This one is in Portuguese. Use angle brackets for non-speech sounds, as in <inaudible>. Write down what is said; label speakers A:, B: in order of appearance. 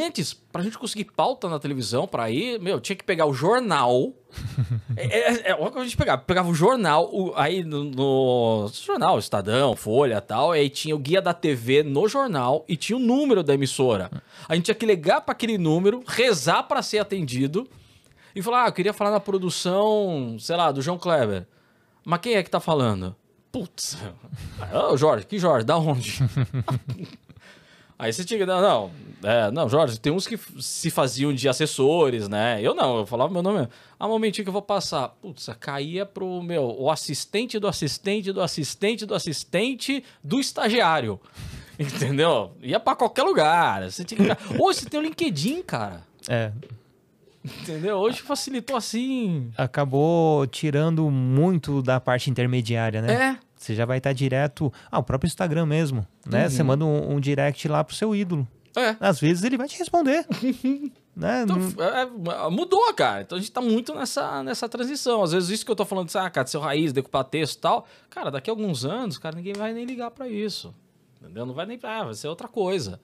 A: antes, pra gente conseguir pauta na televisão, pra ir, meu, tinha que pegar o jornal. <laughs> é, é, é, olha é o que a gente pegava. Pegava o jornal, o, aí no, no, jornal, Estadão, Folha tal, e aí tinha o guia da TV no jornal e tinha o número da emissora. A gente tinha que ligar para aquele número, rezar para ser atendido e falar, ah, eu queria falar na produção, sei lá, do João Kleber. Mas quem é que tá falando? Putz. <laughs> Ah, ô, oh, Jorge, que Jorge? Da onde? <laughs> Aí você tinha não, não, é, não, Jorge, tem uns que se faziam de assessores, né? Eu não, eu falava meu nome, ah, momentinho que eu vou passar. Putz, caía pro meu, o assistente do assistente do assistente do assistente do estagiário. <laughs> Entendeu? Ia para qualquer lugar. Você tinha que... Ou <laughs> você tem o LinkedIn, cara. É. Entendeu? Hoje facilitou assim.
B: Acabou tirando muito da parte intermediária, né? É. Você já vai estar direto. Ah, o próprio Instagram mesmo, né? Uhum. Você manda um, um direct lá pro seu ídolo. É. Às vezes ele vai te responder.
A: <laughs> né? Então, é, é, mudou, cara. Então a gente tá muito nessa, nessa transição. Às vezes isso que eu tô falando, assim, ah, cara, seu raiz, decupar texto e tal. Cara, daqui a alguns anos, cara, ninguém vai nem ligar para isso. Entendeu? Não vai nem. Ah, vai ser outra coisa.